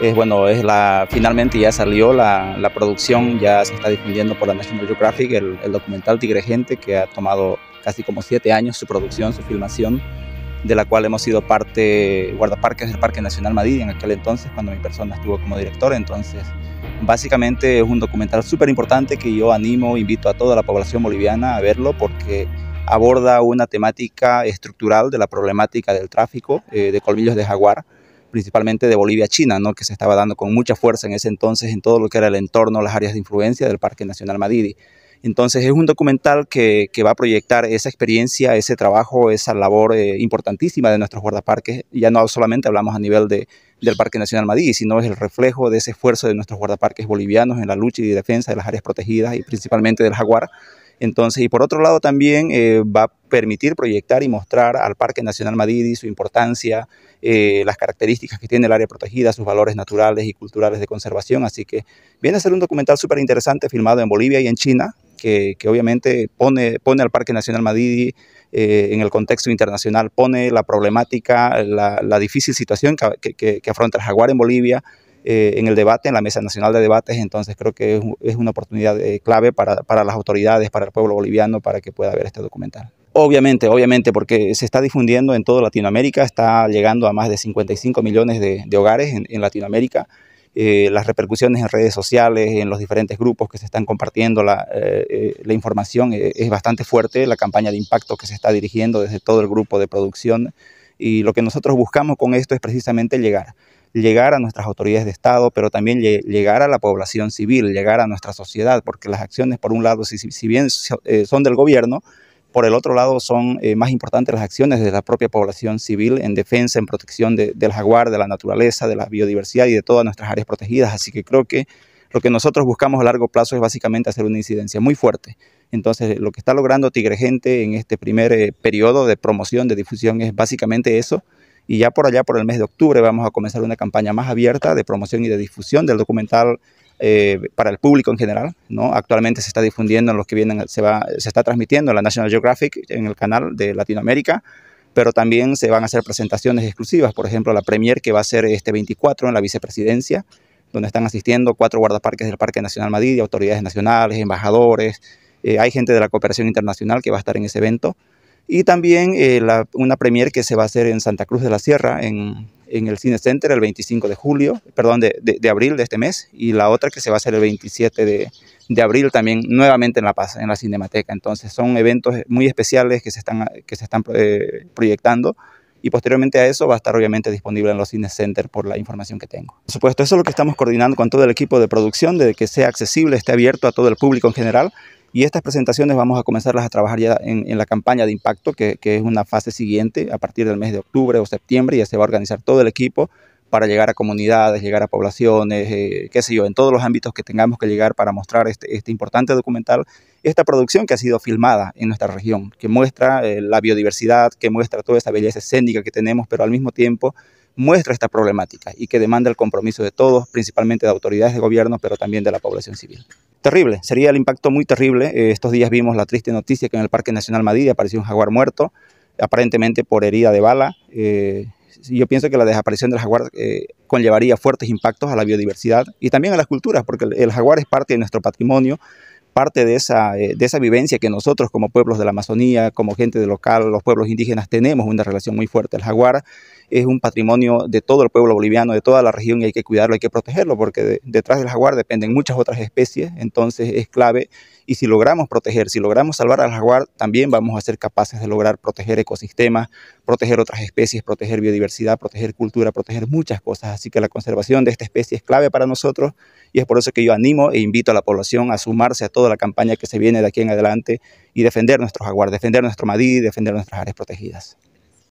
Es, bueno, es la, finalmente ya salió la, producción, ya se está difundiendo por la National Geographic, el, documental Tigre Gente, que ha tomado casi como siete años su producción, su filmación, de la cual hemos sido parte, guardaparques del Parque Nacional Madrid en aquel entonces, cuando mi persona estuvo como director. Entonces, básicamente es un documental súper importante que yo animo, invito a toda la población boliviana a verlo porque aborda una temática estructural de la problemática del tráfico eh, de colmillos de jaguar principalmente de Bolivia China, ¿no? que se estaba dando con mucha fuerza en ese entonces en todo lo que era el entorno, las áreas de influencia del Parque Nacional Madidi. Entonces es un documental que, va a proyectar esa experiencia, ese trabajo, esa labor eh, importantísima de nuestros guardaparques. Ya no solamente hablamos a nivel del Parque Nacional Madidi, sino es el reflejo de ese esfuerzo de nuestros guardaparques bolivianos en la lucha y defensa de las áreas protegidas y principalmente del jaguar. Entonces, y por otro lado también eh, va a permitir proyectar y mostrar al Parque Nacional Madidi su importancia, eh, las características que tiene el área protegida, sus valores naturales y culturales de conservación. Así que viene a ser un documental súper interesante filmado en Bolivia y en China, que, obviamente pone, pone, al Parque Nacional Madidi eh, en el contexto internacional, pone la problemática, la, difícil situación que afronta el jaguar en Bolivia, eh, en el debate, en la Mesa Nacional de Debates. Entonces creo que es, una oportunidad eh, clave para, para las autoridades, para el pueblo boliviano, para que pueda ver este documental. Obviamente, obviamente, porque se está difundiendo en toda Latinoamérica, está llegando a más de 55 millones de, hogares en, Latinoamérica. Eh, las repercusiones en redes sociales, en los diferentes grupos que se están compartiendo la, la información es bastante fuerte, la campaña de impacto que se está dirigiendo desde todo el grupo de producción y lo que nosotros buscamos con esto es precisamente llegar llegar a nuestras autoridades de Estado, pero también llegar a la población civil, llegar a nuestra sociedad, porque las acciones, por un lado, si, si bien eh, son del gobierno, por el otro lado son eh, más importantes las acciones de la propia población civil en defensa, en protección del jaguar, de la naturaleza, de la biodiversidad y de todas nuestras áreas protegidas. Así que creo que lo que nosotros buscamos a largo plazo es básicamente hacer una incidencia muy fuerte. Entonces, lo que está logrando Tigre Gente en este primer eh, periodo de promoción, de difusión, es básicamente eso, y ya por allá, por el mes de octubre, vamos a comenzar una campaña más abierta de promoción y de difusión del documental eh, para el público en general. ¿no? Actualmente se está difundiendo en los que vienen, se, se está transmitiendo en la National Geographic, en el canal de Latinoamérica, pero también se van a hacer presentaciones exclusivas, por ejemplo, la premier que va a ser este 24 en la vicepresidencia, donde están asistiendo cuatro guardaparques del Parque Nacional Madrid, autoridades nacionales, embajadores, eh, hay gente de la cooperación internacional que va a estar en ese evento y también eh, una premier que se va a hacer en Santa Cruz de la Sierra, en, el Cine Center, el 25 de julio, perdón, de, abril de este mes, y la otra que se va a hacer el 27 de, abril también, nuevamente en La Paz, en la Cinemateca. Entonces son eventos muy especiales que se están, que se están eh, proyectando y posteriormente a eso va a estar obviamente disponible en los Cine Center por la información que tengo. Por supuesto, eso es lo que estamos coordinando con todo el equipo de producción, de que sea accesible, esté abierto a todo el público en general, y estas presentaciones vamos a comenzarlas a trabajar ya en, la campaña de impacto, que, es una fase siguiente a partir del mes de octubre o septiembre, y ya se va a organizar todo el equipo para llegar a comunidades, llegar a poblaciones, eh, qué sé yo, en todos los ámbitos que tengamos que llegar para mostrar este, este importante documental, esta producción que ha sido filmada en nuestra región, que muestra eh, la biodiversidad, que muestra toda esa belleza escénica que tenemos, pero al mismo tiempo muestra esta problemática y que demanda el compromiso de todos, principalmente de autoridades de gobierno, pero también de la población civil terrible, sería el impacto muy terrible. Eh, estos días vimos la triste noticia que en el Parque Nacional Madrid apareció un jaguar muerto, aparentemente por herida de bala. Eh, yo pienso que la desaparición del jaguar eh, conllevaría fuertes impactos a la biodiversidad y también a las culturas, porque el jaguar es parte de nuestro patrimonio parte de esa, eh, de esa vivencia que nosotros como pueblos de la Amazonía, como gente de local, los pueblos indígenas, tenemos una relación muy fuerte. al jaguar es un patrimonio de todo el pueblo boliviano, de toda la región, y hay que cuidarlo, hay que protegerlo, porque detrás del jaguar dependen muchas otras especies, entonces es clave. Y si logramos proteger, si logramos salvar al jaguar, también vamos a ser capaces de lograr proteger ecosistemas, proteger otras especies, proteger biodiversidad, proteger cultura, proteger muchas cosas. Así que la conservación de esta especie es clave para nosotros y es por eso que yo animo e invito a la población a sumarse a todo la campaña que se viene de aquí en adelante y defender nuestros jaguar, defender nuestro Madí, defender nuestras áreas protegidas.